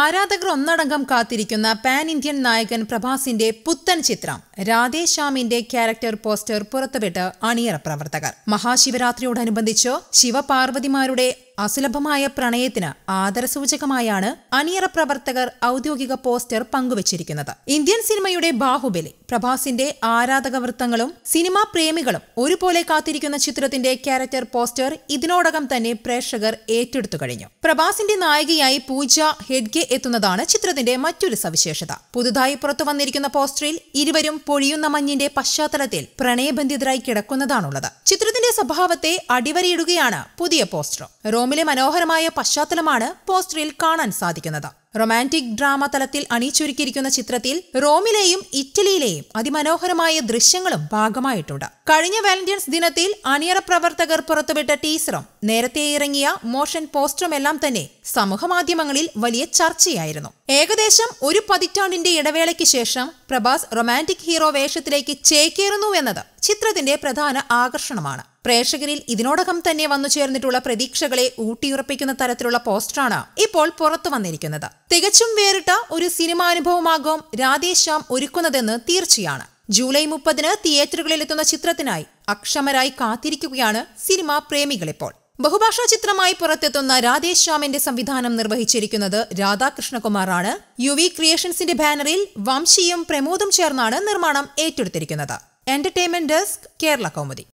ആരാധകർ ഒന്നടങ്കം കാത്തിരിക്കുന്ന പാൻ ഇന്ത്യൻ നായകൻ പ്രഭാസിന്റെ പുത്തൻ ചിത്രം രാധേശ്യാമിന്റെ ക്യാരക്ടർ പോസ്റ്റർ പുറത്തുവിട്ട് അണിയറ പ്രവർത്തകർ മഹാശിവരാത്രിയോടനുബന്ധിച്ച് ശിവപാർവതിമാരുടെ അസുലഭമായ പ്രണയത്തിന് ആദരസൂചകമായാണ് അണിയറ പ്രവർത്തകർ ഔദ്യോഗിക പോസ്റ്റർ പങ്കുവച്ചിരിക്കുന്നത് ഇന്ത്യൻ സിനിമയുടെ ബാഹുബലി പ്രഭാസിന്റെ ആരാധക വൃത്തങ്ങളും സിനിമാ പ്രേമികളും ഒരുപോലെ കാത്തിരിക്കുന്ന ചിത്രത്തിന്റെ ക്യാരക്ടർ പോസ്റ്റർ ഇതിനോടകം തന്നെ പ്രേക്ഷകർ ഏറ്റെടുത്തു കഴിഞ്ഞു പ്രഭാസിന്റെ നായികയായി പൂജ ഹെഡ്ഗെ എത്തുന്നതാണ് ചിത്രത്തിന്റെ മറ്റൊരു സവിശേഷത പുതുതായി പുറത്തു വന്നിരിക്കുന്ന പോസ്റ്ററിൽ ഇരുവരും പൊഴിയുന്ന മഞ്ഞിന്റെ പശ്ചാത്തലത്തിൽ പ്രണയബന്ധിതരായി കിടക്കുന്നതാണുള്ളത് ചിത്രത്തിന്റെ സ്വഭാവത്തെ അടിവരയിടുകയാണ് പുതിയ പോസ്റ്റർ ഫോമിലെ മനോഹരമായ പശ്ചാത്തലമാണ് പോസ്റ്ററിൽ കാണാൻ സാധിക്കുന്നത് റൊമാൻറ്റിക് ഡ്രാമ തലത്തിൽ അണിയിച്ചൊരുക്കിയിരിക്കുന്ന ചിത്രത്തിൽ റോമിലെയും ഇറ്റലിയിലെയും അതിമനോഹരമായ ദൃശ്യങ്ങളും ഭാഗമായിട്ടുണ്ട് കഴിഞ്ഞ വാലന്റൈൻസ് ദിനത്തിൽ അണിയറ പ്രവർത്തകർ പുറത്തുവിട്ട ടീസറും നേരത്തെ ഇറങ്ങിയ മോഷൻ പോസ്റ്ററുമെല്ലാം തന്നെ സമൂഹമാധ്യമങ്ങളിൽ വലിയ ചർച്ചയായിരുന്നു ഏകദേശം ഒരു പതിറ്റാണ്ടിന്റെ ഇടവേളയ്ക്ക് ശേഷം പ്രഭാസ് റൊമാൻറ്റിക് ഹീറോ വേഷത്തിലേക്ക് ചേക്കേറുന്നു എന്നത് ചിത്രത്തിന്റെ പ്രധാന ആകർഷണമാണ് പ്രേക്ഷകരിൽ ഇതിനോടകം തന്നെ വന്നു ചേർന്നിട്ടുള്ള പ്രതീക്ഷകളെ ഊട്ടിയുറപ്പിക്കുന്ന തരത്തിലുള്ള പോസ്റ്ററാണ് ഇപ്പോൾ പുറത്തു വന്നിരിക്കുന്നത് തികച്ചും വേറിട്ട ഒരു സിനിമാനുഭവമാകും രാധേശ്യാം ഒരുക്കുന്നതെന്ന് തീർച്ചയാണ് ജൂലൈ മുപ്പതിന് തിയേറ്ററുകളിലെത്തുന്ന ചിത്രത്തിനായി അക്ഷമരായി കാത്തിരിക്കുകയാണ് സിനിമാ പ്രേമികളിപ്പോൾ ബഹുഭാഷാ ചിത്രമായി പുറത്തെത്തുന്ന രാധേശ്യാമിന്റെ സംവിധാനം നിർവഹിച്ചിരിക്കുന്നത് രാധാകൃഷ്ണകുമാറാണ് യു വി ക്രിയേഷൻസിന്റെ ബാനറിൽ വംശിയും പ്രമോദും ചേർന്നാണ് നിർമ്മാണം ഏറ്റെടുത്തിരിക്കുന്നത് എന്റർടൈൻമെന്റ് ഡെസ്ക് കേരള കൗമുദി